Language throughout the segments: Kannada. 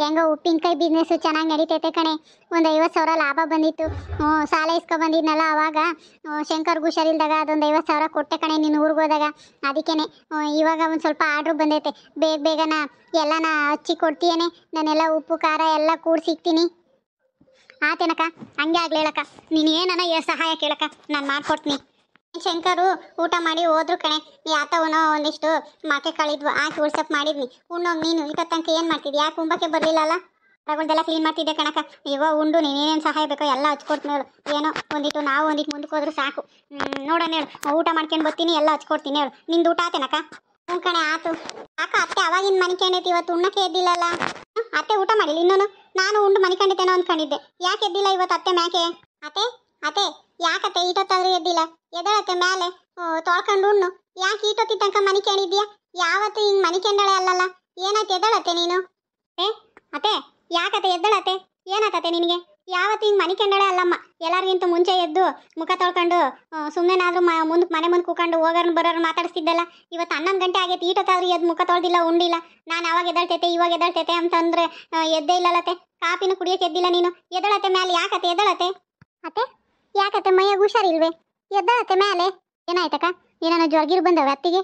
ಹೆಂಗ ಉಪ್ಪಿನಕಾಯಿ ಬಿಸ್ನೆಸ್ ಚೆನ್ನಾಗಿ ನಡೀತೈತೆ ಕಣೆ ಒಂದ್ ಐವತ್ತು ಸಾವಿರ ಲಾಭ ಬಂದಿತ್ತು ಸಾಲ ಇಸ್ಕೊ ಬಂದಿದ್ನಲ್ಲ ಅವಾಗ ಶಂಕರ್ಗೂ ಇಲ್ದಾಗ ಅದೊಂದು ಐವತ್ತು ಸಾವಿರ ಕೊಟ್ಟೆ ಕಣೆ ನೀನು ಊರಿಗೆ ಹೋದಾಗ ಅದಕ್ಕೇನೆ ಇವಾಗ ಒಂದು ಸ್ವಲ್ಪ ಆರ್ಡ್ರ್ ಬಂದೈತೆ ಬೇಗ ಬೇಗನ ಎಲ್ಲನ ಹಚ್ಚಿ ಕೊಡ್ತೀಯೇನೆ ನಾನೆಲ್ಲ ಉಪ್ಪು ಖಾರ ಎಲ್ಲ ಆ ಆತೇನಕ್ಕ ಹಂಗೆ ಆಗ್ಲೇಳಕ್ಕ ನೀನು ಏನನ್ನ ಸಹಾಯ ಕೇಳಕ್ಕ ನಾನು ಮಾಡ್ಕೊಡ್ತೀನಿ ಶಂಕರು ಊಟ ಮಾಡಿ ಹೋದ್ರು ಕಣೆ ಯಾತವನೋ ಒಂದಿಷ್ಟು ಮಾಕೆ ಕಳಿದ್ವು ಹಾಕಿ ಉಳ್ಸಪ್ ಮಾಡಿದ್ವಿ ಉಣ್ಣೋ ಮೀನು ಈಗ ತನಕ ಏನು ಮಾಡ್ತಿದ್ವಿ ಯಾಕೆ ಉಂಬಕ್ಕೆ ಅಲ್ಲ ರಗಳ್ದೆಲ್ಲ ಕ್ಲೀನ್ ಮಾಡ್ತಿದ್ದೆ ಕಣಕ ಇವಾಗ ಉಂಡು ನೀನೇನ್ ಸಹಾಯ ಬೇಕೋ ಎಲ್ಲ ಹಚ್ಕೊಡ್ತೀನಿ ಏನೋ ಒಂದಿಟ್ಟು ನಾವು ಒಂದಿಟ್ಟು ಮುಂದಕ್ಕೆ ಹೋದ್ರೆ ಸಾಕು ನೋಡೋಣ ಹೇಳು ಊಟ ಮಾಡ್ಕೊಂಡು ಬರ್ತೀನಿ ಎಲ್ಲ ಹಚ್ಕೊಡ್ತೀನಿ ಹೇಳು ನಿಂದು ಊಟ ಆತೇನಕ್ಕ ಹ್ಞೂ ಕಣೆ ಆತು ಅಕ್ಕ ಅತ್ತೆ ಅವಾಗಿನ ಕಂಡೈತಿ ಇವತ್ತು ಉಣ್ಣಕ್ಕೆ ಎದ್ದಿಲ್ಲಲ್ಲ ಅತ್ತೆ ಊಟ ಮಾಡಿಲ್ಲ ಇನ್ನೂ ನಾನು ಉಂಡು ಕಂಡಿತೇನೋ ಅಂದ್ಕೊಂಡಿದ್ದೆ ಯಾಕೆ ಎದ್ದಿಲ್ಲ ಇವತ್ತು ಅತ್ತೆ ಮ್ಯಾಕೆ ಅತ್ತೆ ಅತ್ತೆ ಯಾಕತ್ತೆ ಈಟೊತ್ತಾದ್ರೂ ಎದ್ದಿಲ್ಲ ಎದಳತ್ತೆ ಮೇಲೆ ತೊಳ್ಕೊಂಡು ಉಣ್ಣು ಯಾಕೆ ಈಟೊತ್ತಿ ತನಕ ಮನೆ ಕೇಳಿದ್ಯಾ ಯಾವತ್ತು ಹಿಂಗೆ ಮನೆ ಕೆಂಡಳೆ ಅಲ್ಲಲ್ಲ ಏನಾಯ್ತು ಎದಳತ್ತೆ ನೀನು ಏ ಅತ್ತೆ ಯಾಕತ್ತೆ ಎದ್ದಳತ್ತೆ ಏನಾತತ್ತೆ ನಿನಗೆ ಯಾವತ್ತು ಹಿಂಗೆ ಮನೆ ಕೆಂಡಳೆ ಅಲ್ಲಮ್ಮ ಎಲ್ಲರಿಗಿಂತ ಮುಂಚೆ ಎದ್ದು ಮುಖ ತೊಳ್ಕೊಂಡು ಸುಮ್ಮನಾದ್ರೂ ಮ ಮುಂದೆ ಮನೆ ಮುಂದೆ ಕೂಕೊಂಡು ಹೋಗೋರ್ನ ಬರೋರು ಮಾತಾಡಿಸ್ತಿದ್ದಲ್ಲ ಇವತ್ತು ಹನ್ನೊಂದು ಗಂಟೆ ಆಗೈತೆ ಈಟೊತ್ತಾದ್ರೂ ಎದ್ದು ಮುಖ ತೊಳ್ದಿಲ್ಲ ಉಂಡಿಲ್ಲ ನಾನು ಅವಾಗ ಎದಳ್ತೈತೆ ಇವಾಗ ಎದರ್ತೈತೆ ಅಂತಂದ್ರೆ ಎದ್ದೇ ಇಲ್ಲಲತ್ತೆ ಕಾಪಿನ ಕುಡಿಯೋಕೆ ಎದ್ದಿಲ್ಲ ನೀನು ಎದಳತೆ ಮೇಲೆ ಯಾಕತ್ತೆ ಎದ್ದಳತ್ತೆ ಯಾಕತ್ತೆ ಮೈಯಾಗ ಹುಷಾರಿಲ್ವೇ ಎದ್ದಾಳತ್ತೆ ಮೇಲೆ ಏನಾಯ್ತಕ್ಕ ಏನನ ಜ್ವರ್ಗಿರು ಬಂದವೆ ಅತ್ತಿಗೆ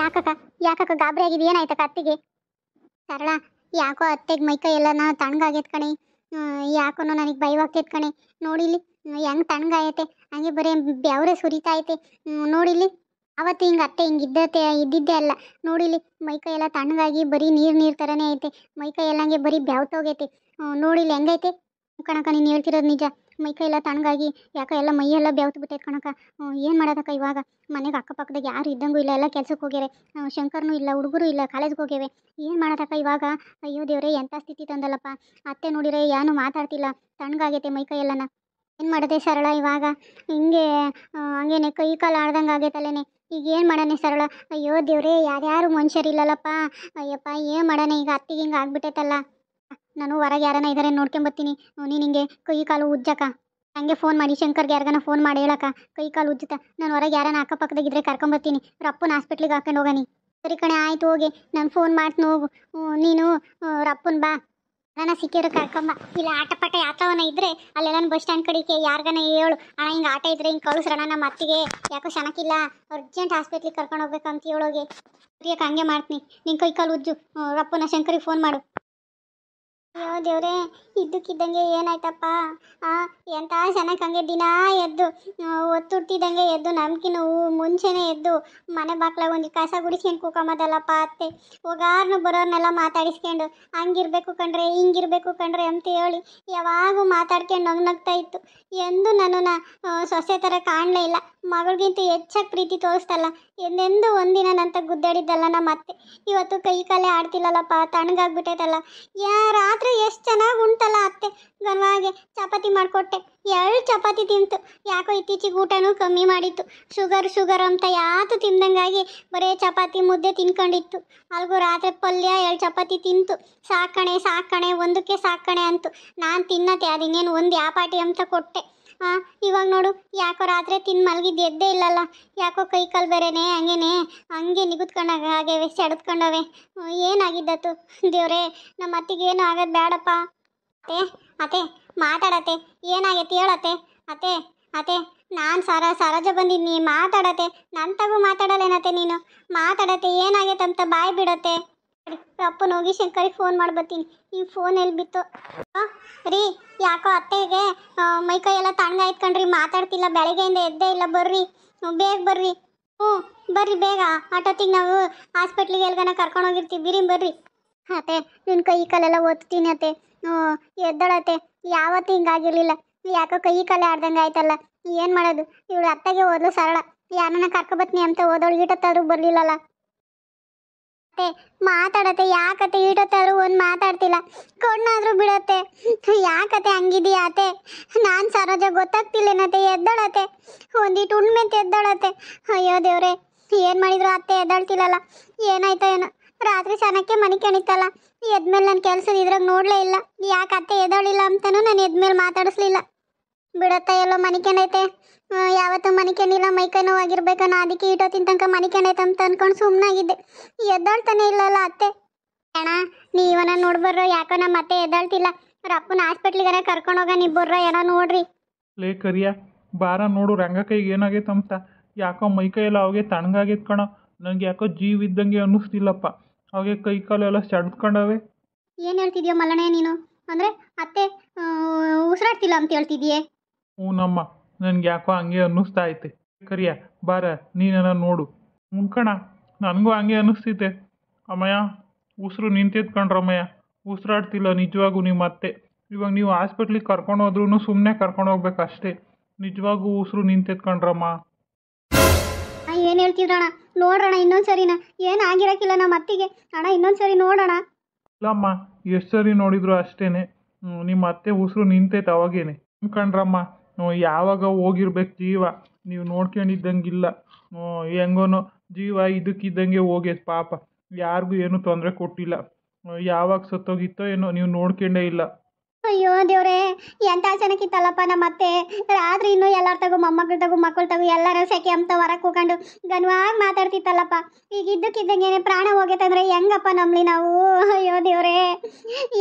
ಯಾಕಕ್ಕ ಯಾಕಕ್ಕ ಗಾಬರಿ ಆಗಿದೆ ಏನಾಯ್ತಕ್ಕ ಅತ್ತಿಗೆ ಸರಳ ಯಾಕೋ ಅತ್ತೆಗೆ ಮೈಕೈ ಎಲ್ಲ ನಾ ತಣ್ಣಗಾಗೈತ್ ಕಣೆ ಯಾಕೋ ನನಗೆ ಭಯವಾಗ್ತೈತ್ ಕಣೆ ನೋಡಿಲಿ ಹೆಂಗ್ ತಣ್ಣಗಾಯತೆ ಹಂಗೆ ಬರೀ ಬೆವರೇ ಸುರಿತಾ ಐತೆ ನೋಡಿಲಿ ಅವತ್ತು ಹಿಂಗೆ ಅತ್ತೆ ಹಿಂಗೆ ಇದ್ದತೆ ಇದ್ದಿದ್ದೆ ಅಲ್ಲ ನೋಡಿಲಿ ಮೈಕೈ ಎಲ್ಲ ತಣ್ಣಗಾಗಿ ಬರೀ ನೀರು ನೀರು ಥರನೇ ಐತೆ ಮೈಕೈ ಎಲ್ಲ ಹಂಗೆ ಬರೀ ಬೆವ್ತೋಗೈತೆ ನೋಡಿಲಿ ಹೆಂಗೈತೆ ಕಣಕ ನೀನು ಹೇಳ್ತಿರೋದು ನಿಜ ಮೈಕೈ ಎಲ್ಲ ತಣ್ಣಗಾಗಿ ಯಾಕೆ ಎಲ್ಲ ಮೈಯೆಲ್ಲ ಬೆವ್ತು ಬಿಟ್ಟೈತೆ ಕಣಕ್ಕ ಏನು ಮಾಡೋದಕ್ಕ ಇವಾಗ ಮನೆಗೆ ಅಕ್ಕಪಕ್ಕದಾಗ ಯಾರು ಇದ್ದಂಗೂ ಇಲ್ಲ ಎಲ್ಲ ಕೆಲ್ಸಕ್ಕೆ ಹೋಗ್ಯಾರೆ ಶಂಕರ್ನು ಇಲ್ಲ ಹುಡುಗರು ಇಲ್ಲ ಕಾಲೇಜ್ಗೆ ಹೋಗ್ಯಾವೆ ಏನು ಮಾಡೋದಕ್ಕ ಇವಾಗ ಅಯ್ಯೋ ದೇವ್ರೆ ಎಂಥ ಸ್ಥಿತಿ ತಂದಲ್ಲಪ್ಪ ಅತ್ತೆ ನೋಡಿರೇ ಏನೂ ಮಾತಾಡ್ತಿಲ್ಲ ತಣ್ಣಗಾಗೈತೆ ಕೈ ಎಲ್ಲನ ಏನು ಮಾಡೋದೆ ಸರಳ ಇವಾಗ ಹಿಂಗೆ ಹಂಗೇನೆ ಕೈ ಕಾಲು ಆಡ್ದಂಗೆ ಆಗೈತಲ್ಲೇನೆ ಈಗ ಏನು ಮಾಡೋಣ ಸರಳ ಅಯ್ಯೋ ದೇವ್ರೆ ಯಾರ್ಯಾರು ಮನುಷ್ಯರಿಲ್ಲಲ್ಲಪ್ಪ ಅಯ್ಯಪ್ಪ ಏನು ಮಾಡೋಣ ಈಗ ಅತ್ತಿಗೆ ಹಿಂಗೆ ಆಗ್ಬಿಟೈತಲ್ಲ ನಾನು ಹೊರಗೆ ಯಾರನ ಇದ್ದಾರೆ ಬರ್ತೀನಿ ನೀನು ಹಿಂಗೆ ಕೈ ಕಾಲು ಉಜ್ಜಕ ಹಂಗೆ ಫೋನ್ ಮಾಡಿ ಶಂಕರ್ಗೆ ಯಾರಿಗಾನ ಫೋನ್ ಮಾಡಿ ಹೇಳಕ ಕೈ ಕಾಲು ಉಜ್ಜುತ್ತ ನಾನು ಹೊರಗೆ ಯಾರನ್ನ ಅಕ್ಕಪಕ್ಕದಾಗಿದ್ರೆ ಕರ್ಕೊಂಬರ್ತೀನಿ ರಪ್ಪನ ಹಾಸ್ಪಿಟ್ಲಿಗೆ ಹಾಕೊಂಡು ಹೋಗನಿ ಸರಿ ಕಣೆ ಆಯ್ತು ಹೋಗಿ ನಾನು ಫೋನ್ ಮಾಡ್ತೀನಿ ಹೋಗು ನೀನು ರಪ್ಪನ್ ಬಾ ನಾನು ಸಿಕ್ಕಿರ ಕರ್ಕೊಂಬ ಇಲ್ಲ ಆಟ ಪಾಠ ಯಾತವನ ಇದ್ರೆ ಅಲ್ಲೆಲ್ಲ ಬಸ್ ಸ್ಟ್ಯಾಂಡ್ ಕಡಿಕೆ ಯಾರಿಗಾನ ಹೇಳು ಅಣ್ಣ ಹಿಂಗೆ ಆಟ ಇದ್ರೆ ಹಿಂಗೆ ಕಳಿಸ್ರಣ ನಮ್ಮ ಅತ್ತಿಗೆ ಯಾಕೋ ಚೆನ್ನಾಗಿಲ್ಲ ಅರ್ಜೆಂಟ್ ಹಾಸ್ಪಿಟ್ಲಿಗೆ ಕರ್ಕೊಂಡು ಹೋಗ್ಬೇಕಂತ ಹೇಳೋಗೆ ಸರಿಯಾಗಿ ಹಂಗೆ ಮಾಡ್ತೀನಿ ನಿನ್ನ ಕೈ ಕಾಲು ಉಜ್ಜು ರಪ್ಪನ ಶಂಕರಿಗೆ ಫೋನ್ ಮಾಡು ಅಯ್ಯೋ ದೇವ್ರೆ ಇದ್ದಕ್ಕಿದ್ದಂಗೆ ಏನಾಯ್ತಪ್ಪ ಆ ಎಂಥ ಚೆನ್ನಾಗಿ ಹಂಗೆ ದಿನ ಎದ್ದು ಒತ್ತುಟ್ಟಿದ್ದಂಗೆ ಎದ್ದು ನಮ್ಕಿನ ಮುಂಚೆನೇ ಎದ್ದು ಮನೆ ಬಾಕ್ಲ ಒಂದು ಕಸ ಗುಡಿಸ್ಕೊಂಡು ಕೂಕೊಂಬೋದಲ್ಲಪ್ಪ ಅತ್ತೆ ಹೋಗಾರ್ನು ಬರೋರ್ನೆಲ್ಲ ಮಾತಾಡಿಸ್ಕೊಂಡು ಹಂಗಿರ್ಬೇಕು ಕಂಡ್ರೆ ಹಿಂಗಿರ್ಬೇಕು ಕಂಡ್ರೆ ಅಂತ ಹೇಳಿ ಯಾವಾಗೂ ಮಾತಾಡ್ಕೊಂಡು ನಂಗೆ ನಗ್ತಾ ಇತ್ತು ಎಂದು ನಾ ಸೊಸೆ ಥರ ಕಾಣಲೇ ಇಲ್ಲ ಮಗಳಿಗಿಂತ ಹೆಚ್ಚಾಗಿ ಪ್ರೀತಿ ತೋರಿಸ್ತಲ್ಲ ಎಂದೆಂದು ಒಂದಿನ ನಂತ ಗುದ್ದಾಡಿದ್ದಲ್ಲ ನಮ್ಮ ಅತ್ತೆ ಇವತ್ತು ಕೈ ಕಾಲೇ ಆಡ್ತಿಲ್ಲಲ್ಲಪ್ಪ ತಣ್ಣಗಾಗ್ಬಿಟ್ಟೈತಲ್ಲ ಯಾ ಮಾತ್ರ ಎಷ್ಟು ಚೆನ್ನಾಗಿ ಉಂಟಲ್ಲ ಅತ್ತೆ ಗರ್ವಾಗಿ ಚಪಾತಿ ಮಾಡಿಕೊಟ್ಟೆ ಎರಡು ಚಪಾತಿ ತಿಂತು ಯಾಕೋ ಇತ್ತೀಚೆಗೆ ಊಟನೂ ಕಮ್ಮಿ ಮಾಡಿತ್ತು ಶುಗರ್ ಶುಗರ್ ಅಂತ ಯಾತು ತಿಂದಂಗಾಗಿ ಬರೀ ಚಪಾತಿ ಮುದ್ದೆ ತಿನ್ಕೊಂಡಿತ್ತು ಅಲ್ಗೂ ರಾತ್ರಿ ಪಲ್ಯ ಎರಡು ಚಪಾತಿ ತಿಂತು ಸಾಕಣೆ ಸಾಕಣೆ ಒಂದಕ್ಕೆ ಸಾಕಣೆ ಅಂತು ನಾನು ತಿನ್ನತ್ತೆ ಅದಿನ್ನೇನು ಒಂದು ಯಾಪಾಟಿ ಅಂತ ಕೊಟ್ಟೆ ಹಾಂ ಇವಾಗ ನೋಡು ಯಾಕೋ ರಾತ್ರಿ ತಿಂದು ಮಲಗಿದ್ದು ಎದ್ದೇ ಇಲ್ಲಲ್ಲ ಯಾಕೋ ಕೈ ಕಾಲು ಬೇರೆನೆ ಹಂಗೇನೆ ಹಂಗೆ ನಿಗುತ್ಕೊಂಡಾಗ ಆಗೇವೆ ಸೆಡ್ಕೊಂಡವೆ ಏನಾಗಿದ್ದತ್ತು ದೇವ್ರೆ ನಮ್ಮ ಏನು ಆಗೋದು ಬೇಡಪ್ಪ ಅತ್ತೆ ಅತ್ತೆ ಮಾತಾಡತ್ತೆ ಏನಾಗೈತೆ ಹೇಳತ್ತೆ ಅತ್ತೆ ಅತ್ತೆ ನಾನು ಸರ ಸರಜ ಬಂದಿದ್ದೀನಿ ಮಾತಾಡತ್ತೆ ನನ್ನ ತಗು ಮಾತಾಡಲೇನತ್ತೆ ನೀನು ಮಾತಾಡತ್ತೆ ಏನಾಗೈತೆ ಅಂತ ಬಾಯ್ ಬಿಡತ್ತೆ ಅಪ್ಪನ ಹೋಗಿ ಶಂಕರಿಗೆ ಫೋನ್ ಮಾಡ್ಬತ್ತೀನಿ ಈ ಫೋನ್ ಎಲ್ಲಿ ಬಿತ್ತು ರೀ ಯಾಕೋ ಅತ್ತೆಗೆ ಮೈ ಕೈ ಎಲ್ಲ ತಣ್ಣಗಾಯ್ತು ಕಣ್ರಿ ಮಾತಾಡ್ತಿಲ್ಲ ಬೆಳಗ್ಗೆಯಿಂದ ಎದ್ದೇ ಇಲ್ಲ ಬರ್ರಿ ಬೇಗ ಬರ್ರಿ ಹ್ಞೂ ಬರ್ರಿ ಬೇಗ ಆಟೋತಿಗೆ ನಾವು ಹಾಸ್ಪಿಟ್ಲಿಗೆ ಎಲ್ಗನ ಕರ್ಕೊಂಡೋಗಿರ್ತೀವಿ ಬಿರಿ ಬರ್ರಿ ಅತ್ತೆ ನಿನ್ನ ಕೈ ಕಾಲೆಲ್ಲ ಓದ್ತೀನಿ ಅತ್ತೆ ಎದ್ದಳತ್ತೆ ಯಾವತ್ತು ಹಿಂಗಾಗಿರ್ಲಿಲ್ಲ ಯಾಕೋ ಕೈ ಕಾಲೇ ಆಡ್ದಂಗೆ ಆಯ್ತಲ್ಲ ಏನು ಮಾಡೋದು ಇವಳು ಅತ್ತೆಗೆ ಓದಲು ಸರಳ ಯಾರನ್ನ ಕರ್ಕೊಬತ್ತಿನಿ ಅಂತ ಓದೋಳು ಈಟತ್ತಾದ್ರೂ ಬರಲಿಲ್ಲಲ್ಲ ಅತ್ತೆ ಮಾತಾಡತ್ತೆ ಯಾಕತ್ತೆ ಈಟೊತ್ತಾದ್ರೂ ಒಂದು ಮಾತಾಡ್ತಿಲ್ಲ ಕಣ್ಣಾದ್ರೂ ಬಿಡತ್ತೆ ಯಾಕತ್ತೆ ಹಂಗಿದೀಯಾ ಅತ್ತೆ ನಾನು ಸರೋಜ ಗೊತ್ತಾಗ್ತಿಲ್ಲೇನತ್ತೆ ಎದ್ದಳತ್ತೆ ಒಂದಿಟ್ಟು ಉಣ್ಮೆಂತ ಎದ್ದಳತ್ತೆ ಅಯ್ಯೋ ದೇವ್ರೆ ಏನು ಮಾಡಿದ್ರು ಅತ್ತೆ ಎದ್ದಾಳ್ತಿಲ್ಲಲ್ಲ ಏನಾಯ್ತೋ ಏನೋ ರಾತ್ರಿ ಸನಕ್ಕೆ ಮನೆ ಕೆಣಿತಲ್ಲ ಎದ್ಮೇಲೆ ನನ್ನ ಕೆಲಸದ ಇದ್ರಾಗ ನೋಡಲೇ ಇಲ್ಲ ಯಾಕೆ ಅತ್ತೆ ಎದ್ದಾಳಿಲ್ಲ ಅಂತಲೂ ನಾನು ಎದ್ಮೇಲೆ ಮಾತಾಡಿಸ್ಲಿಲ್ಲ ಬಿಡತ್ತ ಎಲ್ಲೋ ಐತೆ ಯಾವತ್ತು ಮನಿಕೇನಿಲ್ಲ ಮೈಕೈ ನೋವಾಗಿರ್ಬೇಕನ್ನೋ ಅದಕ್ಕೆ ಇಟೋತಿನ ತನಕ ಐತೆ ಅಂತ ಅನ್ಕೊಂಡು ಸುಮ್ಮನಾಗಿದ್ದೆ ಎದ್ದಾಳ್ತಾನೆ ಇಲ್ಲಲ್ಲ ಅತ್ತೆ ಅಣ್ಣ ನೀ ಇವನ ನೋಡ್ಬರ್ರೋ ಯಾಕೋ ನಮ್ಮ ಮತ್ತೆ ಎದ್ದಾಳ್ತಿಲ್ಲ ಅವ್ರ ಅಪ್ಪನ ಹಾಸ್ಪಿಟ್ಲಿಗಾರ ಕರ್ಕೊಂಡು ಹೋಗ ನಿಬ್ಬರ್ರ ಏನ ನೋಡ್ರಿ ಲೇ ಕರಿಯ ಬಾರ ನೋಡು ರಂಗಕೈಗೆ ಏನಾಗೈತೆ ಅಂತ ಯಾಕೋ ಮೈ ಎಲ್ಲ ಅವಾಗೆ ತಣ್ಣಗಾಗೈತೆ ಕಣ ನಂಗೆ ಯಾಕೋ ಜೀವ ಇದ್ದಂಗೆ ಅನ್ನಿಸ್ತಿಲ್ಲಪ್ಪ ಅವಾಗೆ ಕೈ ಕಾಲು ಎಲ್ಲ ಸಡ್ಕೊಂಡವೆ ಏನು ಹೇಳ್ತಿದ್ಯೋ ಮಲ್ಲಣ್ಣ ನೀನು ಅಂದರೆ ಅತ್ತೆ ಉಸಿರಾಡ್ತಿಲ್ಲ ಅಂತ ಹೇಳ್ತಿದ್ಯೆ ಹ್ಞೂನಮ್ಮ ನನಗೆ ಯಾಕೋ ಹಂಗೆ ಅನ್ನಿಸ್ತಾ ಐತೆ ಕರಿಯ ಬಾರ ನೀನನ್ನ ನೋಡು ಮುಂಕಣ ನನಗೂ ಹಂಗೆ ಅನ್ನಿಸ್ತೈತೆ ಅಮ್ಮಯ್ಯ ಉಸಿರು ನಿಂತಿದ್ದು ಕಣ್ರಮ್ಮಯ್ಯ ಉಸಿರಾಡ್ತಿಲ್ಲ ನಿಜವಾಗೂ ನಿಮ್ಮ ಅತ್ತೆ ಇವಾಗ ನೀವು ಹಾಸ್ಪಿಟ್ಲಿಗೆ ಕರ್ಕೊಂಡು ಹೋದ್ರೂ ಸುಮ್ಮನೆ ಕರ್ಕೊಂಡು ಅಷ್ಟೇ ನಿಜವಾಗೂ ಉಸಿರು ನಿಂತಿದ್ ಕಣ್ರಮ್ಮ ಏನು ಹೇಳ್ತಿದ್ರಣ ನೋಡೋಣ ಇನ್ನೊಂದು ಸರಿನ ಏನು ಆಗಿರೋಕ್ಕಿಲ್ಲ ನಮ್ಮ ಅತ್ತಿಗೆ ಅಣ್ಣ ಇನ್ನೊಂದು ಸರಿ ನೋಡೋಣ ಇಲ್ಲಮ್ಮ ಎಷ್ಟು ಸರಿ ನೋಡಿದ್ರು ಅಷ್ಟೇನೆ ನಿಮ್ಮ ಅತ್ತೆ ಉಸಿರು ನಿಂತೈತೆ ಅವಾಗೇನೆ ಕಣ್ರಮ್ಮ ಯಾವಾಗ ಹೋಗಿರ್ಬೇಕು ಜೀವ ನೀವು ನೋಡ್ಕೊಂಡಿದ್ದಂಗಿಲ್ಲ ಹೆಂಗೋನೋ ಜೀವ ಇದಕ್ಕಿದ್ದಂಗೆ ಹೋಗೈತೆ ಪಾಪ ಯಾರಿಗೂ ಏನೂ ತೊಂದರೆ ಕೊಟ್ಟಿಲ್ಲ ಯಾವಾಗ ಸತ್ತೋಗಿತ್ತೋ ಏನೋ ನೀವು ನೋಡ್ಕೊಂಡೇ ಇಲ್ಲ ಅಯ್ಯೋ ದೇವ್ರೆ ಎಂತ ಜನಕ್ಕಿತ್ತಲ್ಲಪ್ಪ ನಮ್ಮ ಅತ್ತೆ ರಾತ್ರಿ ಇನ್ನೂ ಎಲ್ಲರ ತಗು ಮೊಮ್ಮಕ್ಳು ತಗು ಮಕ್ಕಳು ತಗು ಎಲ್ಲರೂ ಸೆಕೆ ಅಂತ ಹೊರಗೆ ಕೂಕೊಂಡು ಗನ್ವಾಗಿ ಮಾತಾಡ್ತಿತ್ತಲ್ಲಪ್ಪ ಈಗ ಇದ್ದಕ್ಕಿದ್ದಂಗೆ ಪ್ರಾಣ ಹೋಗೈತಂದ್ರೆ ಹೆಂಗಪ್ಪ ನಮ್ಲಿ ನಾವು ಅಯ್ಯೋ ದೇವ್ರೆ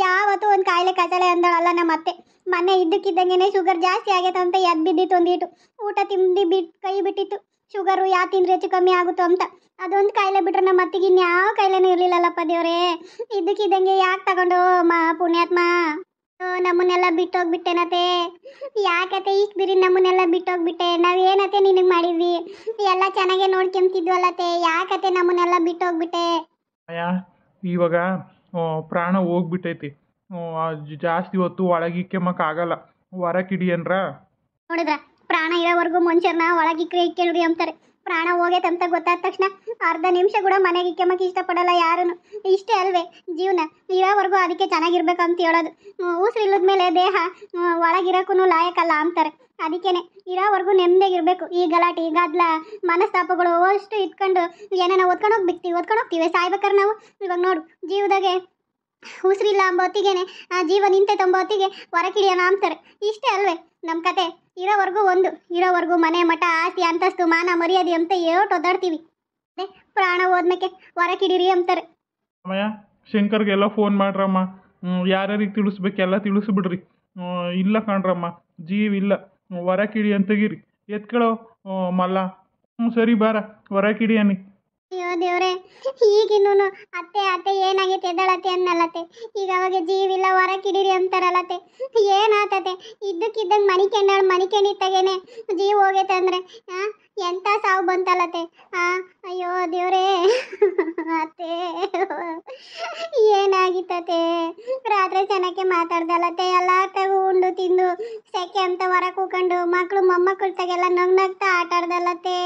ಯಾವತ್ತು ಒಂದು ಕಾಯಿಲೆ ಕಚಲೆ ಅಂದಳಲ್ಲ ನಮ್ಮ ಅತ್ತೆ ಮೊನ್ನೆ ಇದ್ದಕ್ಕಿದ್ದಂಗೆ ಶುಗರ್ ಜಾಸ್ತಿ ಆಗೈತೆ ಅಂತ ಎದ್ದು ಬಿದ್ದಿತ್ತು ಒಂದಿಟ್ಟು ಊಟ ತಿಂದು ಬಿಟ್ಟು ಕೈ ಬಿಟ್ಟಿತ್ತು ಶುಗರು ಯಾ ತಿಂದ್ರೆ ಹೆಚ್ಚು ಕಮ್ಮಿ ಆಗುತ್ತೋ ಅಂತ ಅದೊಂದು ಕಾಯಿಲೆ ಬಿಟ್ಟರೆ ನಮ್ಮ ಅತ್ತಿಗೆ ಇನ್ಯಾವ ಕಾಯಿಲೆನೂ ಇರಲಿಲ್ಲಲ್ಲಪ್ಪ ದೇವ್ರೆ ಇದ್ದಕ್ಕಿದ್ದಂಗೆ ಯಾಕೆ ತಗೊಂಡು ಮಾ ಪುಣ್ಯಾತ್ಮ ನಮ್ಮನ್ನೆಲ್ಲ ಬಿಟ್ಟೋಗ್ಬಿಟ್ಟೆನತೆ ಯಾಕತೆ ಈಗ ಬಿರಿ ನಮ್ಮನ್ನೆಲ್ಲ ಬಿಟ್ಟೋಗ್ಬಿಟ್ಟೆ ಏನತೆ ನಿನಗೆ ಮಾಡಿದ್ವಿ ಎಲ್ಲ ಚೆನ್ನಾಗೆ ನೋಡ್ಕೊಂತಿದ್ವಲ್ಲತೆ ಯಾಕತೆ ನಮ್ಮನ್ನೆಲ್ಲ ಬಿಟ್ಟೋಗ್ಬಿಟ್ಟೆ ಅಯ್ಯ ಇವಾಗ ಪ್ರಾಣ ಹೋಗ್ಬಿಟ್ಟೈತಿ ಜಾಸ್ತಿ ಹೊತ್ತು ಒಳಗಿಕ್ಕೆಮಕ್ ಆಗಲ್ಲ ಹೊರಕಿಡಿಯನ್ರ ನೋಡಿದ್ರ ಪ್ರಾಣ ಇರೋವರೆಗೂ ಮನುಷ್ಯರನ್ನ ಇಕ್ಕೆ ಇಕ್ಕೇಳ್ರಿ ಅಂತಾರೆ ಪ್ರಾಣ ಹೋಗೈತೆ ಅಂತ ಗೊತ್ತಾದ ತಕ್ಷಣ ಅರ್ಧ ನಿಮಿಷ ಕೂಡ ಮನೆಗೆ ಇಕ್ಕಮ್ಮಕ್ಕೆ ಇಷ್ಟಪಡಲ್ಲ ಯಾರೂ ಇಷ್ಟೇ ಅಲ್ವೇ ಜೀವನ ಇರೋವರೆಗೂ ಅದಕ್ಕೆ ಅಂತ ಹೇಳೋದು ಇಲ್ಲದ ಮೇಲೆ ದೇಹ ಒಳಗಿರೋಕ್ಕೂ ಲಾಯಕಲ್ಲ ಅಂತಾರೆ ಅದಕ್ಕೇನೆ ಇರೋವರೆಗೂ ನೆಮ್ಮದಿಗಿರ್ಬೇಕು ಈ ಗಲಾಟೆ ಈ ಗದ್ಲ ಮನಸ್ತಾಪಗಳು ಅಷ್ಟು ಇಟ್ಕೊಂಡು ಏನೇನೋ ಹೋಗಿ ಬಿಡ್ತೀವಿ ಓದ್ಕೊಂಡು ಹೋಗ್ತೀವಿ ಸಾಯ್ಬೇಕಾರೆ ನಾವು ಇವಾಗ ನೋಡು ಜೀವದಾಗೆ ಉಸಿರಿಲ್ಲ ಅಂಬ ಹೊತ್ತಿಗೆನೆ ಆ ಜೀವ ತುಂಬ ಹೊತ್ತಿಗೆ ಹೊರಕಿಡಿಯೋಣ ಅಂತಾರೆ ಇಷ್ಟೇ ಅಲ್ವೇ ನಮ್ಮ ಕತೆ ಇರೋವರೆಗೂ ಒಂದು ಇರೋವರೆಗೂ ಮನೆ ಮಠ ಆಸ್ತಿ ಅಂತಸ್ತು ಮಾನ ಮರ್ಯಾದೆ ಅಂತ ಏಟು ಒದ್ದಾಡ್ತೀವಿ ಅದೇ ಪ್ರಾಣ ಹೋದ್ಮೇಕೆ ವರಕಿಡಿರಿ ಅಂತಾರೆ ಅಮ್ಮಯ್ಯ ಶಂಕರ್ಗೆಲ್ಲ ಫೋನ್ ಮಾಡ್ರಮ್ಮ ಯಾರ್ಯಾರಿಗೆ ಎಲ್ಲ ತಿಳಿಸ್ಬಿಡ್ರಿ ಇಲ್ಲ ಕಾಣ್ರಮ್ಮ ಜೀವ ಇಲ್ಲ ವರಕಿಡಿ ಅಂತಗಿರಿ ಎತ್ಕೊಳೋ ಎತ್ಕೊಳ್ಳೋ ಮಲ್ಲ ಹ್ಞೂ ಸರಿ ಬಾರ ವರಕಿಡಿ ಅನ್ನಿ ಅಯ್ಯೋ ದೇವ್ರೆ ಈಗಿನ್ನೂ ಅತ್ತೆ ಅತ್ತೆ ಏನಾಗೈತೆ ಎದ್ದಾಳತ್ತೆ ಅನ್ನಲತ್ತೆ ಈಗ ಅವಾಗ ಜೀವಿಲ್ಲ ಹೊರ ಕಿಡಿರಿ ಅಂತಾರಲತ್ತೆ ಏನಾತತೆ ಇದ್ದಕ್ಕಿದ್ದಂಗೆ ಮನಿಕೆಂಡಾಳು ಮನಿಕೆಂಡಿತ್ತಾಗೇನೆ ಜೀವ ಹೋಗೈತೆ ಅಂದರೆ ಹಾಂ ಸಾವು ಬಂತಲ್ಲತ್ತೆ ಹಾಂ ಅಯ್ಯೋ ದೇವ್ರೇ ಅತ್ತೆ ಏನಾಗಿತ್ತತೆ ರಾತ್ರಿ ಜನಕ್ಕೆ ಮಾತಾಡ್ದಲತ್ತೆ ಎಲ್ಲ ತಗು ಉಂಡು ತಿಂದು ಸೆಕೆ ಅಂತ ಹೊರ ಕೂಕೊಂಡು ಮಕ್ಳು ಮೊಮ್ಮಕ್ಕಳು ತಗೆಲ್ಲ ನಗ್ ನಗ್ತಾ ಆಟಾಡ್ದಲತ್ತೆ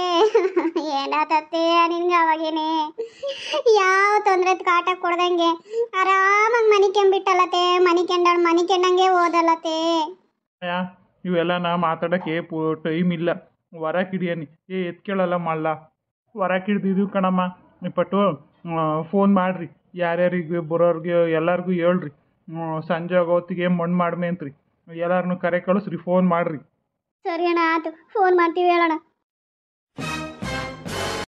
ಏನಾತತ್ತೆ ನಿನ್ಗೆ ಅವಾಗ ಅವಾಗೇನೆ ಯಾವ ತೊಂದ್ರೆ ಕಾಟ ಕೊಡ್ದಂಗೆ ಆರಾಮಾಗಿ ಮನಿ ಕೆಂಬಿಟ್ಟಲತೆ ಮನಿ ಕೆಂಡಾಳ ಮನಿ ಕೆಂಡಂಗೆ ಓದಲತೆ ಇವೆಲ್ಲ ನಾ ಮಾತಾಡಕ್ಕೆ ಟೈಮ್ ಇಲ್ಲ ವರ ಕಿಡಿಯನಿ ಏ ಎತ್ ಕೇಳಲ್ಲ ಮಲ್ಲ ವರ ಕಿಡ್ದಿದ್ವಿ ಕಣಮ್ಮ ಪಟ್ಟು ಫೋನ್ ಮಾಡ್ರಿ ಯಾರ್ಯಾರಿಗೆ ಬರೋರಿಗೆ ಎಲ್ಲರಿಗೂ ಹೇಳ್ರಿ ಸಂಜೆ ಆಗೋತ್ತಿಗೆ ಮಣ್ಣು ಮಾಡ್ಮೆ ಅಂತ್ರಿ ಎಲ್ಲರನ್ನು ಕರೆ ಕಳಿಸ್ರಿ ಫೋನ್ ಮಾಡ್ರಿ ಸರಿ ಅಣ್ಣ ಆಯ್ತು ಫೋನ್ ಮಾಡ್ತೀವಿ ಹೇಳೋಣ